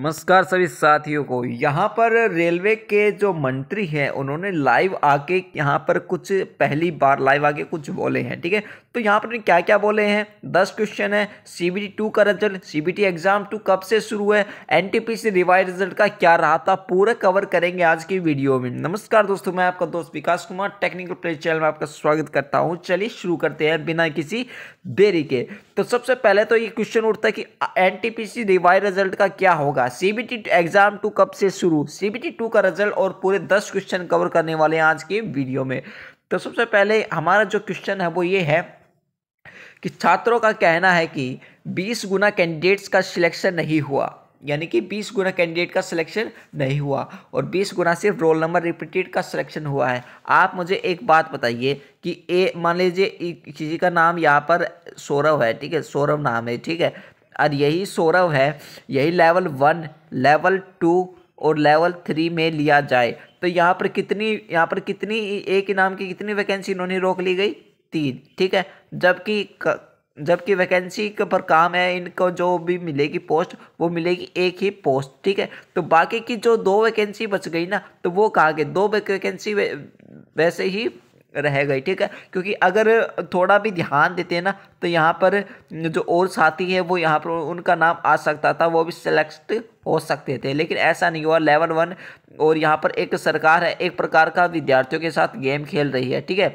नमस्कार सभी साथियों को यहाँ पर रेलवे के जो मंत्री हैं उन्होंने लाइव आके यहाँ पर कुछ पहली बार लाइव आके कुछ बोले हैं ठीक है तो यहाँ पर क्या क्या बोले हैं दस क्वेश्चन है सी बी टू का result C B T exam two कब से शुरू है N T P C revise result का क्या रहा था पूरा कवर करेंगे आज की वीडियो में नमस्कार दोस्तों मैं आपका दोस्त Vikas Kumar technical play channel में आपका स्वागत करता हूँ चलिए शुरू करते हैं बिना किसी देरी के तो सबसे पहले तो ये क्वेश्चन उठता है कि N T P C revise result का क्या होगा C B T exam two कब से शुरू सी बी टी टू का रिजल्ट और पूरे दस क्वेश्चन कवर करने वाले हैं आज के वीडियो में तो सबसे पहले हमारा जो क्वेश्चन है वो ये है कि छात्रों का कहना है कि 20 गुना कैंडिडेट्स का सिलेक्शन नहीं हुआ यानी कि 20 गुना कैंडिडेट का सिलेक्शन नहीं हुआ और 20 गुना सिर्फ रोल नंबर रिपीटेड का सिलेक्शन हुआ है आप मुझे एक बात बताइए कि ए मान लीजिए किसी का नाम यहाँ पर सौरव है ठीक है सौरव नाम है ठीक है और यही सौरव है यही लेवल वन लेवल टू और लेवल थ्री में लिया जाए तो यहाँ पर कितनी यहाँ पर कितनी एक इनाम की कितनी वैकेंसी इन्होंने रोक ली गई तीन ठीक है जबकि जबकि वैकेंसी के पर काम है इनको जो भी मिलेगी पोस्ट वो मिलेगी एक ही पोस्ट ठीक है तो बाकी की जो दो वैकेंसी बच गई ना तो वो कहाँ गए दो वैकेंसी वे, वैसे ही रह गई ठीक है क्योंकि अगर थोड़ा भी ध्यान देते हैं ना तो यहाँ पर जो और साथी है वो यहाँ पर उनका नाम आ सकता था वो भी सिलेक्ट हो सकते थे लेकिन ऐसा नहीं हुआ लेवल वन और यहाँ पर एक सरकार है एक प्रकार का विद्यार्थियों के साथ गेम खेल रही है ठीक है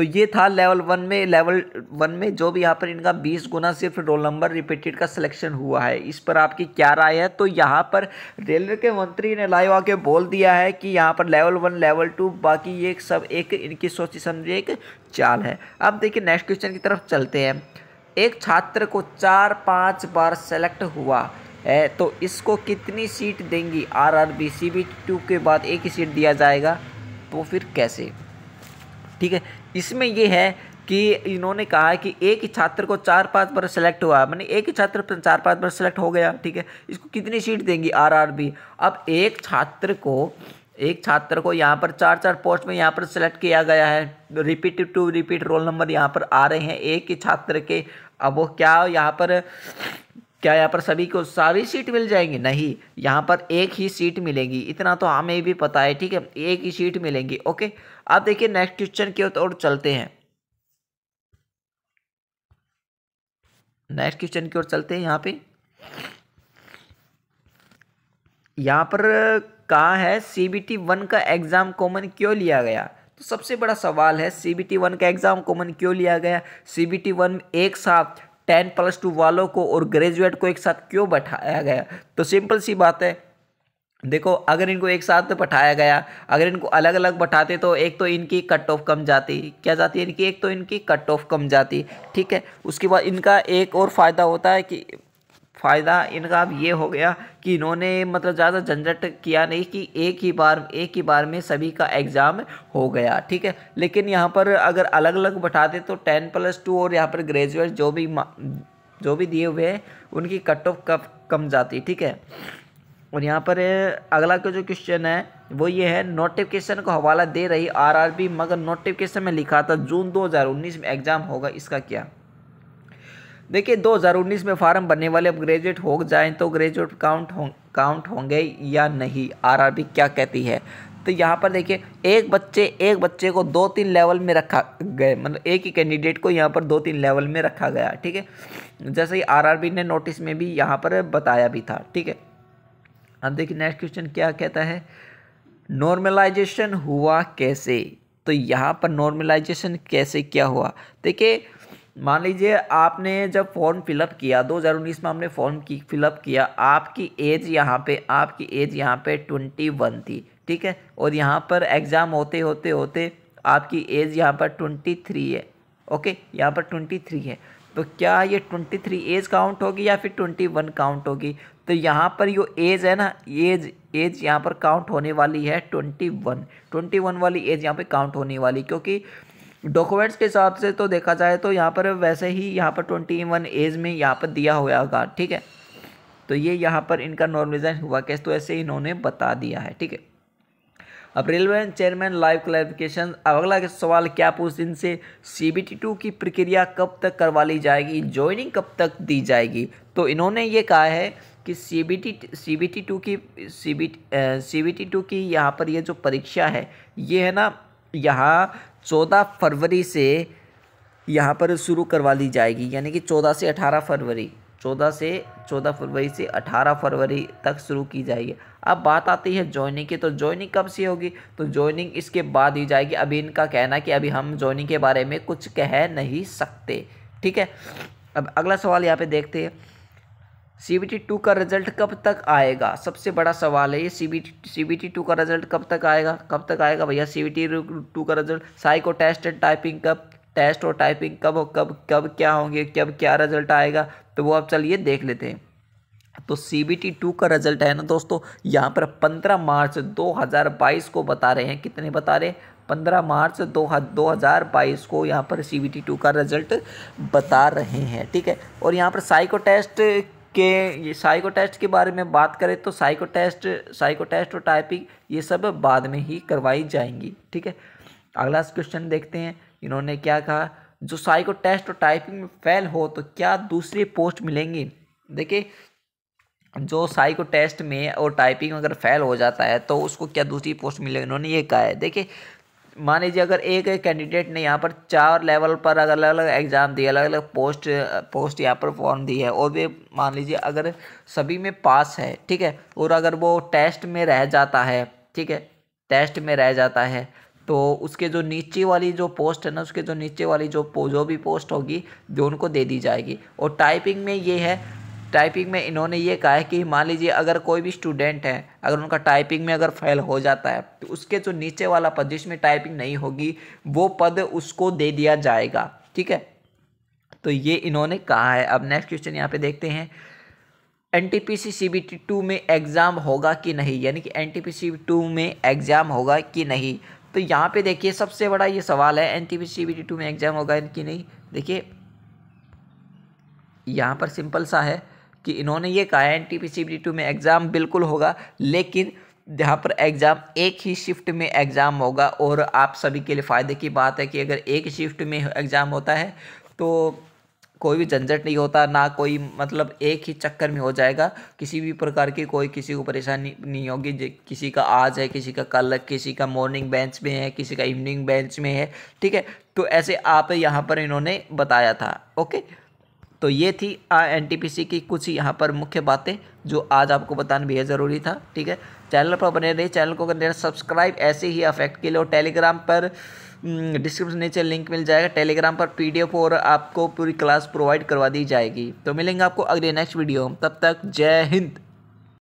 तो ये था लेवल वन में लेवल वन में जो भी यहाँ पर इनका बीस गुना सिर्फ रोल नंबर रिपीटेड का सिलेक्शन हुआ है इस पर आपकी क्या राय है तो यहाँ पर रेलवे के मंत्री ने लाइव आके बोल दिया है कि यहाँ पर लेवल वन लेवल टू बाकी ये सब एक इनकी सोची समझिए एक चाल है अब देखिए नेक्स्ट क्वेश्चन की तरफ चलते हैं एक छात्र को चार पाँच बार सेलेक्ट हुआ है तो इसको कितनी सीट देंगी R R B C B two के बाद एक ही सीट दिया जाएगा तो फिर कैसे ठीक है इसमें यह है कि इन्होंने कहा है कि एक ही छात्र को चार पाँच बार सेलेक्ट हुआ मैंने एक ही छात्र चार पाँच बार सेलेक्ट हो गया ठीक है इसको कितनी सीट देंगी आरआरबी अब एक छात्र को एक छात्र को यहाँ पर चार चार पोस्ट में यहाँ पर सेलेक्ट किया गया है repeat two repeat roll number यहाँ पर आ रहे हैं एक ही छात्र के अब वो क्या यहाँ पर क्या यहाँ पर सभी को सारी सीट मिल जाएंगी नहीं यहाँ पर एक ही सीट मिलेगी इतना तो हमें भी पता है ठीक है एक ही सीट मिलेंगी ओके आप देखिए नेक्स्ट क्वेश्चन की ओर चलते हैं नेक्स्ट क्वेश्चन की ओर चलते हैं यहाँ पे यहाँ पर कहा है सी बी टी वन का एग्ज़ाम कॉमन क्यों लिया गया तो सबसे बड़ा सवाल है सी बी टी वन का एग्ज़ाम कॉमन क्यों लिया गया सी बी टी वन एक साथ टेन प्लस टू वालों को और ग्रेजुएट को एक साथ क्यों बैठाया गया तो सिंपल सी बात है देखो अगर इनको एक साथ बैठाया गया अगर इनको अलग अलग बैठाते तो एक तो इनकी कट ऑफ कम जाती क्या जाती है इनकी एक तो इनकी कट ऑफ कम जाती ठीक है उसके बाद इनका एक और फ़ायदा होता है कि फ़ायदा इनका अब ये हो गया कि इन्होंने मतलब ज़्यादा झंझट किया नहीं कि एक ही बार एक ही बार में सभी का एग्ज़ाम हो गया ठीक है लेकिन यहाँ पर अगर अलग अलग दे तो टेन प्लस टू और यहाँ पर ग्रेजुएट जो भी जो भी दिए हुए हैं उनकी कट ऑफ कब कम जाती ठीक है और यहाँ पर अगला का जो क्वेश्चन है वो ये है नोटिफिकेशन को हवाला दे रही आरआरबी मगर नोटिफिकेशन में लिखा था जून 2019 में एग्ज़ाम होगा इसका क्या देखिए 2019 में फार्म भरने वाले अब ग्रेजुएट हो जाएं तो ग्रेजुएट काउंट हो काउंट होंगे या नहीं आरआरबी क्या कहती है तो यहाँ पर देखिए एक बच्चे एक बच्चे को दो तीन लेवल में रखा गए मतलब एक ही कैंडिडेट को यहाँ पर दो तीन लेवल में रखा गया ठीक है जैसे ही आर ने नोटिस में भी यहाँ पर बताया भी था ठीक है अब देखिए नेक्स्ट क्वेश्चन क्या कहता है नॉर्मलाइजेशन हुआ कैसे तो यहाँ पर नॉर्मलाइजेशन कैसे क्या हुआ देखिए मान लीजिए आपने जब फॉर्म फिलअप किया 2019 में आपने फॉर्म की फिलअप किया आपकी एज यहाँ पे आपकी एज यहाँ पे 21 थी ठीक है और यहाँ पर एग्ज़ाम होते होते होते आपकी एज यहाँ पर 23 है ओके यहाँ पर 23 है तो क्या ये 23 एज काउंट होगी या फिर 21 काउंट होगी तो यहाँ पर जो एज है ना एज एज यहाँ पर काउंट होने वाली है 21 21 वाली एज यहाँ पे काउंट होने वाली क्योंकि डॉक्यूमेंट्स के हिसाब से तो देखा जाए तो यहाँ पर वैसे ही यहाँ पर ट्वेंटी वन एज में यहाँ पर दिया हुआ होगा ठीक है तो ये यहाँ पर इनका नॉर्मलाइजेशन हुआ कैसे तो ऐसे इन्होंने बता दिया है ठीक है अब रेलवे चेयरमैन लाइव क्लैरिफिकेशन अब अगला सवाल क्या पूछ इनसे सी बी टी टू की प्रक्रिया कब तक करवा ली जाएगी ज्वाइनिंग कब तक दी जाएगी तो इन्होंने ये कहा है कि C B T C B T two की C B C B T two की यहाँ पर ये जो परीक्षा है ये है ना यहाँ चौदह फरवरी से यहाँ पर शुरू करवा ली जाएगी यानी कि चौदह से अठारह फरवरी चौदह से चौदह फरवरी से अठारह फरवरी तक शुरू की जाएगी अब बात आती है जॉइनिंग की तो ज्वाइनिंग कब से होगी तो ज्वाइनिंग इसके बाद ही जाएगी अभी इनका कहना कि अभी हम ज्वाइनिंग के बारे में कुछ कह नहीं सकते ठीक है अब अगला सवाल यहाँ पे देखते हैं सी बी टी टू का रिजल्ट कब तक आएगा सबसे बड़ा सवाल है ये C B T C B T two का रिजल्ट कब तक आएगा कब तक आएगा भैया सी बी टी टू का result psycho test and typing कब टेस्ट और टाइपिंग कब हो कब कब क्या होंगे कब क्या रिजल्ट आएगा तो वो आप चलिए देख लेते हैं तो सी बी टी टू का रिजल्ट है ना दोस्तों यहाँ पर पंद्रह मार्च दो हज़ार बाईस को बता रहे हैं कितने बता रहे हैं पंद्रह मार्च दो दो हज़ार बाईस को यहाँ पर सी बी टी टू का रिजल्ट बता रहे हैं ठीक है और यहाँ पर साइको टेस्ट के ये साइको टेस्ट के बारे में बात करें तो साइको टेस्ट साइको टेस्ट और टाइपिंग ये सब बाद में ही करवाई जाएंगी ठीक है अगला क्वेश्चन देखते हैं इन्होंने क्या कहा जो साइको टेस्ट और टाइपिंग में फेल हो तो क्या दूसरी पोस्ट मिलेंगी देखिए जो साइको टेस्ट में और टाइपिंग अगर फेल हो जाता है तो उसको क्या दूसरी पोस्ट मिलेगी उन्होंने ये कहा है देखिए मान लीजिए अगर एक कैंडिडेट ने यहाँ पर चार लेवल पर अगर अलग अलग एग्ज़ाम दिए अलग अलग पोस्ट पोस्ट यहाँ पर फॉर्म दी है और वे मान लीजिए अगर सभी में पास है ठीक है और अगर वो टेस्ट में रह जाता है ठीक है टेस्ट में रह जाता है तो उसके जो नीचे वाली जो पोस्ट है ना उसके जो नीचे वाली जो जो भी पोस्ट होगी जो उनको दे दी जाएगी और टाइपिंग में ये है टाइपिंग में इन्होंने ये कहा है कि मान लीजिए अगर कोई भी स्टूडेंट है अगर उनका टाइपिंग में अगर फेल हो जाता है तो उसके जो नीचे वाला पद जिसमें टाइपिंग नहीं होगी वो पद उसको दे दिया जाएगा ठीक है तो ये इन्होंने कहा है अब नेक्स्ट क्वेश्चन यहाँ पे देखते हैं N T P C C B T two में एग्ज़ाम होगा कि नहीं यानी कि N T P C two में एग्ज़ाम होगा कि नहीं तो यहाँ पे देखिए सबसे बड़ा ये सवाल है N T P C B T two में एग्ज़ाम होगा कि नहीं देखिए यहाँ पर सिंपल सा है कि इन्होंने ये कहा है एन टी में एग्ज़ाम बिल्कुल होगा लेकिन जहाँ पर एग्ज़ाम एक ही शिफ्ट में एग्ज़ाम होगा और आप सभी के लिए फ़ायदे की बात है कि अगर एक शिफ्ट में एग्ज़ाम होता है तो कोई भी झंझट नहीं होता ना कोई मतलब एक ही चक्कर में हो जाएगा किसी भी प्रकार की कोई किसी को परेशानी नहीं होगी किसी का आज है किसी का कल है किसी का मॉर्निंग बेंच में है किसी का इवनिंग बेंच में है ठीक है तो ऐसे आप यहाँ पर इन्होंने बताया था ओके तो ये थी एन की कुछ यहाँ पर मुख्य बातें जो आज आपको बताना भी है ज़रूरी था ठीक है चैनल पर बने रहिए चैनल को करने सब्सक्राइब ऐसे ही अफेक्ट के लिए और टेलीग्राम पर डिस्क्रिप्शन हम्म, नीचे लिंक मिल जाएगा टेलीग्राम पर पीडीएफ और आपको पूरी क्लास प्रोवाइड करवा दी जाएगी तो मिलेंगे आपको अगले नेक्स्ट वीडियो तब तक जय हिंद